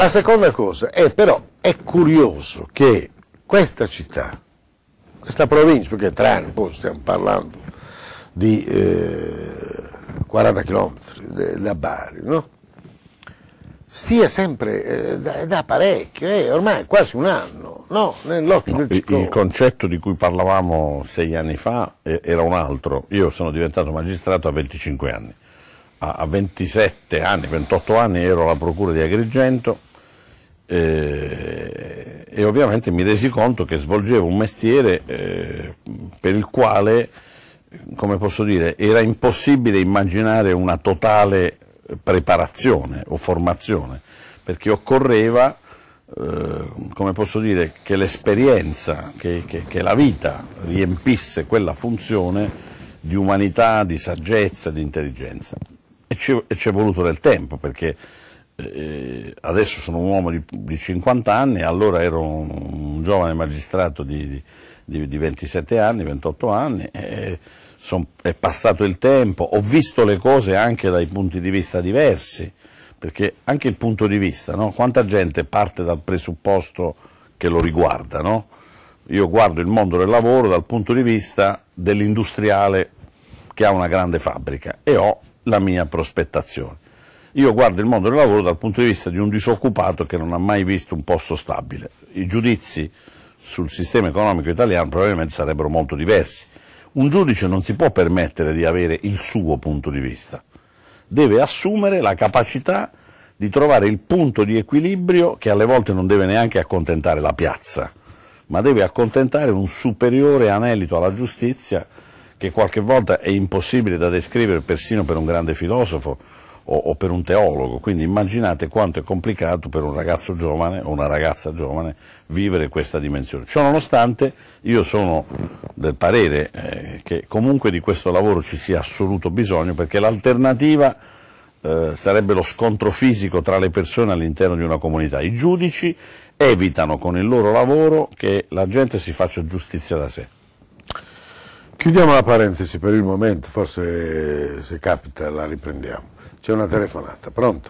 La seconda cosa è però, è curioso che questa città, questa provincia, perché Trani, poi stiamo parlando di eh, 40 km da Bari, no? stia sempre eh, da, da, parecchio, eh, ormai quasi un anno, no? Nell'otto no, del Ciccone. Il concetto di cui parlavamo sei anni fa eh, era un altro. Io sono diventato magistrato a 25 anni. a 27 anni, 28 anni ero alla procura di Agrigento eh, e ovviamente mi resi conto che svolgevo un mestiere eh, per il quale, come posso dire, era impossibile immaginare una totale preparazione o formazione, perché occorreva, eh, come posso dire, che l'esperienza, che, che, che la vita riempisse quella funzione di umanità, di saggezza, di intelligenza. E ci, e ci è voluto del tempo perché eh, adesso sono un uomo di, di, 50 anni, allora ero un, un giovane magistrato di, di, di, 27 anni, 28 anni, eh, son, è passato il tempo, ho visto le cose anche dai punti di vista diversi, perché anche il punto di vista, no? quanta gente parte dal presupposto che lo riguarda, no? io guardo il mondo del lavoro dal punto di vista dell'industriale che ha una grande fabbrica e ho la mia prospettazione. Io guardo il mondo del lavoro dal punto di vista di un disoccupato che non ha mai visto un posto stabile. I giudizi sul sistema economico italiano probabilmente sarebbero molto diversi. Un giudice non si può permettere di avere il suo punto di vista, deve assumere la capacità di trovare il punto di equilibrio che alle volte non deve neanche accontentare la piazza, ma deve accontentare un superiore anelito alla giustizia che qualche volta è impossibile da descrivere persino per un grande filosofo o, o per un teologo, quindi immaginate quanto è complicato per un ragazzo giovane o una ragazza giovane vivere questa dimensione. Ciò nonostante io sono del parere eh, che comunque di questo lavoro ci sia assoluto bisogno perché l'alternativa eh, sarebbe lo scontro fisico tra le persone all'interno di una comunità. I giudici evitano con il loro lavoro che la gente si faccia giustizia da sé. Chiudiamo la parentesi per il momento, forse eh, se capita la riprendiamo. C'è una telefonata, pronto?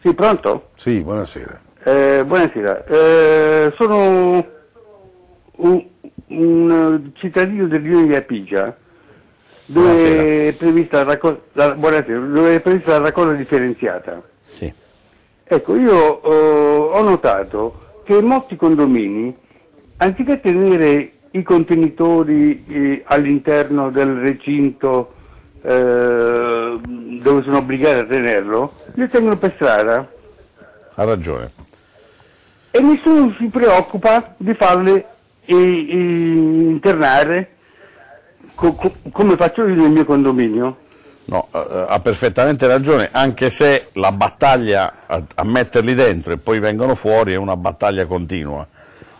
Sì, pronto? Sì, buonasera. Eh, buonasera, eh, sono un, un, cittadino del Rione di Apigia, dove è prevista la, la, dove è prevista la raccolta differenziata. Sì. Ecco, io oh, ho notato che molti condomini, anziché tenere i contenitori eh, all'interno del recinto eh, dove sono obbligati a tenerlo, li tengono per strada. Ha ragione. E nessuno si preoccupa di farli e, e internare co, co, come faccio io nel mio condominio. No, eh, eh, ha perfettamente ragione, anche se la battaglia a, a, metterli dentro e poi vengono fuori è una battaglia continua,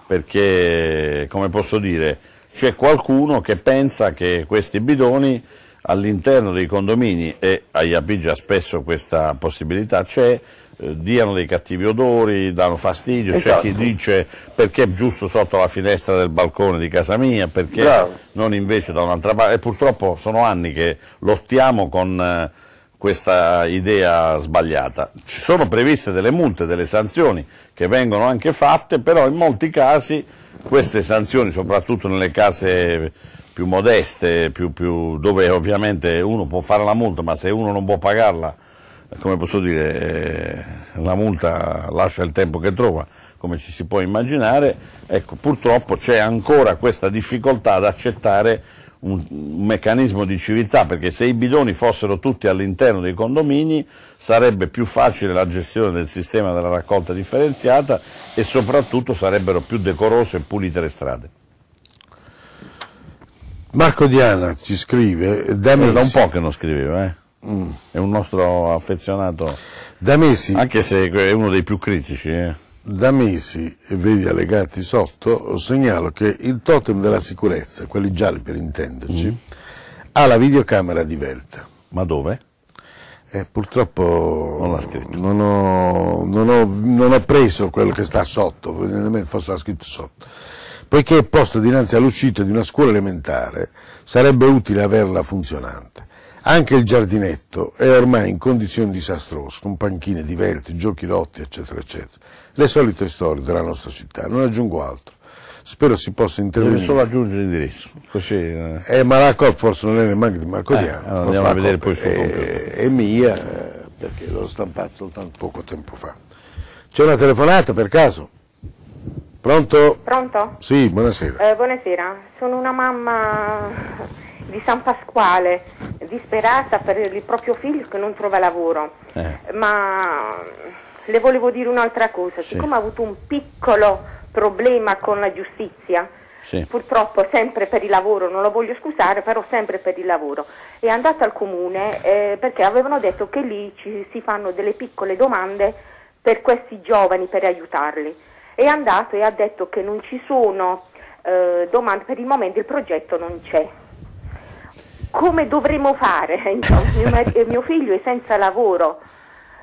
perché, come posso dire, c'è qualcuno che pensa che questi bidoni all'interno dei condomini, e a Iabigia spesso questa possibilità c'è, eh, diano dei cattivi odori, danno fastidio, esatto. c'è chi esatto. dice perché giusto sotto la finestra del balcone di casa mia, perché Bravo. non invece da un'altra parte, e purtroppo sono anni che lottiamo con... Eh, questa idea sbagliata. Ci sono previste delle multe, delle sanzioni che vengono anche fatte, però in molti casi queste sanzioni, soprattutto nelle case più modeste, più, più, dove ovviamente uno può fare la multa, ma se uno non può pagarla, come posso dire, eh, la multa lascia il tempo che trova, come ci si può immaginare, ecco, purtroppo c'è ancora questa difficoltà ad accettare un, un meccanismo di civiltà, perché se i bidoni fossero tutti all'interno dei condomini sarebbe più facile la gestione del sistema della raccolta differenziata e soprattutto sarebbero più decorose e pulite le strade. Marco Diana ci scrive, da, mesi, eh, da un po' che non scriveva, eh? mm. è un nostro affezionato, da mesi, anche se è uno dei più critici. Eh? Da mesi, vedi allegati sotto, segnalo che il totem della sicurezza, quelli gialli per intenderci, mm. ha la videocamera di Velta. Ma dove? Eh, purtroppo non, non, ho, non, ho, non ho preso quello che sta sotto, forse l'ha scritto sotto poiché è posta dinanzi all'uscita di una scuola elementare, sarebbe utile averla funzionante. Anche il giardinetto è ormai in condizioni disastrose, con panchine divelte, giochi lotti, eccetera, eccetera. Le solite storie della nostra città, non aggiungo altro. Spero si possa intervenire. Deve solo aggiungere l'indirizzo. Così, eh. eh ma la colpa forse non è neanche di Marco eh, Allora andiamo a vedere poi il suo è, è mia, eh, perché l'ho stampata soltanto poco tempo fa. C'è una telefonata per caso? Pronto? Pronto? Sì, buonasera. Eh, buonasera, sono una mamma di San Pasquale, disperata per il proprio figlio che non trova lavoro. Eh. Ma le volevo dire un'altra cosa, sì. siccome ha avuto un piccolo problema con la giustizia, sì. purtroppo sempre per il lavoro, non lo voglio scusare, però sempre per il lavoro. È andata al comune eh, perché avevano detto che lì ci, si fanno delle piccole domande per questi giovani, per aiutarli è andato e ha detto che non ci sono eh, domande, per il momento il progetto non c'è. Come dovremo fare? mio, mar- eh, mio figlio è senza lavoro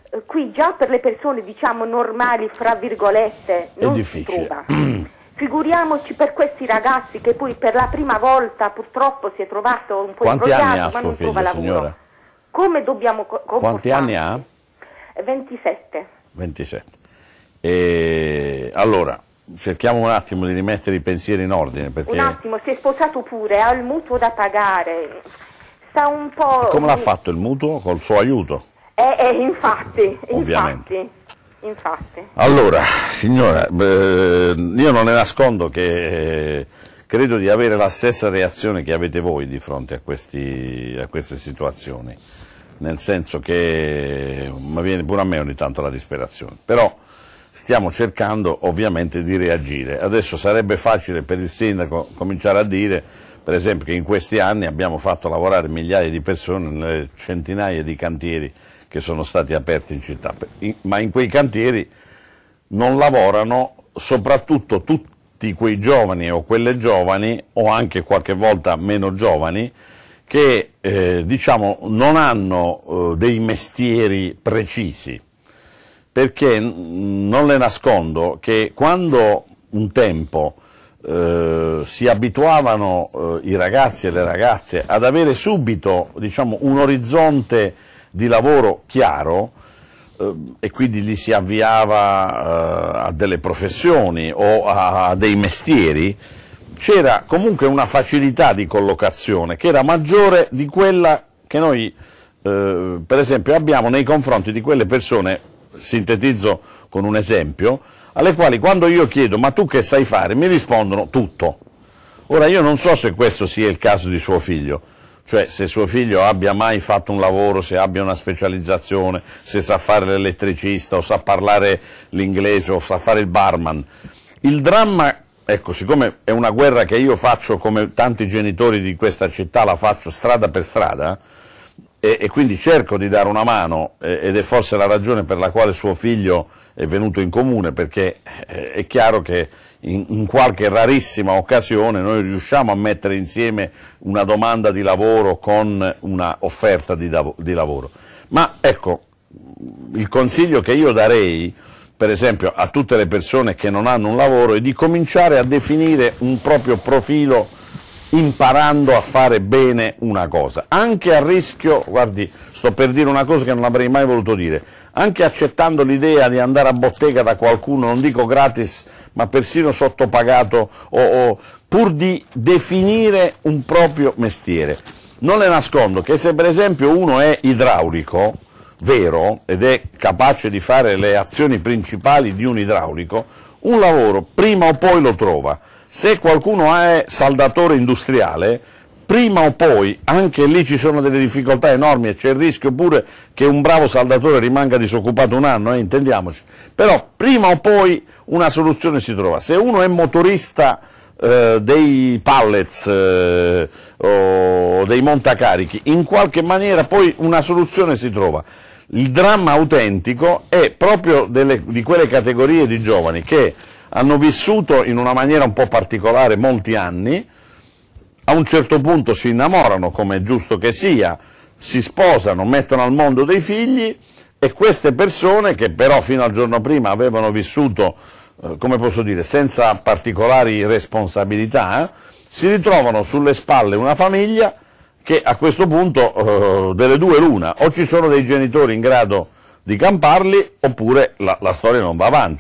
eh, qui già per le persone diciamo normali, fra virgolette, non si trova. Figuriamoci per questi ragazzi che poi per la prima volta purtroppo si è trovato un po' Quanti anni ha ma non figlio, trova lavoro. Signora? Come dobbiamo comportarci? Quanti anni ha? 27. 27. E allora, cerchiamo un attimo di rimettere i pensieri in ordine. Perché... Un attimo, si è sposato pure, ha il mutuo da pagare. Sta un po'. E come l'ha fatto il mutuo? Col suo aiuto? Eh, eh infatti, Ovviamente. infatti. Infatti. Allora, signora, eh, io non ne nascondo che eh, credo di avere la stessa reazione che avete voi di fronte a, questi, a queste situazioni, nel senso che eh, mi viene pure a me ogni tanto la disperazione. Però, stiamo cercando ovviamente di reagire. Adesso sarebbe facile per il sindaco cominciare a dire per esempio che in questi anni abbiamo fatto lavorare migliaia di persone nelle centinaia di cantieri che sono stati aperti in città, ma in quei cantieri non lavorano soprattutto tutti quei giovani o quelle giovani o anche qualche volta meno giovani che eh, diciamo, non hanno eh, dei mestieri precisi perché non le nascondo che quando un tempo eh, si abituavano eh, i ragazzi e le ragazze ad avere subito diciamo, un orizzonte di lavoro chiaro eh, e quindi li si avviava eh, a delle professioni o a, a dei mestieri, c'era comunque una facilità di collocazione che era maggiore di quella che noi eh, per esempio abbiamo nei confronti di quelle persone sintetizzo con un esempio, alle quali quando io chiedo ma tu che sai fare mi rispondono tutto. Ora io non so se questo sia il caso di suo figlio, cioè se suo figlio abbia mai fatto un lavoro, se abbia una specializzazione, se sa fare l'elettricista o sa parlare l'inglese o sa fare il barman. Il dramma, ecco, siccome è una guerra che io faccio come tanti genitori di questa città la faccio strada per strada, e, e quindi cerco di dare una mano eh, ed è forse la ragione per la quale suo figlio è venuto in comune perché eh, è chiaro che in, in, qualche rarissima occasione noi riusciamo a mettere insieme una domanda di lavoro con una offerta di, di lavoro. Ma ecco, il consiglio che io darei per esempio a tutte le persone che non hanno un lavoro è di cominciare a definire un proprio profilo imparando a fare bene una cosa, anche a rischio, guardi, sto per dire una cosa che non avrei mai voluto dire, anche accettando l'idea di andare a bottega da qualcuno, non dico gratis, ma persino sottopagato, o, o, pur di definire un proprio mestiere. Non le nascondo che se per esempio uno è idraulico, vero, ed è capace di fare le azioni principali di un idraulico, un lavoro prima o poi lo trova se qualcuno è saldatore industriale, prima o poi anche lì ci sono delle difficoltà enormi e c'è il rischio pure che un bravo saldatore rimanga disoccupato un anno, eh, intendiamoci, però prima o poi una soluzione si trova. Se uno è motorista eh, dei pallets eh, o dei montacarichi, in qualche maniera poi una soluzione si trova. Il dramma autentico è proprio delle, di quelle categorie di giovani che hanno vissuto in una maniera un po' particolare molti anni, a un certo punto si innamorano, come è giusto che sia, si sposano, mettono al mondo dei figli e queste persone che però fino al giorno prima avevano vissuto, eh, come posso dire, senza particolari responsabilità, si ritrovano sulle spalle una famiglia che a questo punto eh, delle due l'una, o ci sono dei genitori in grado di camparli oppure la, la storia non va avanti.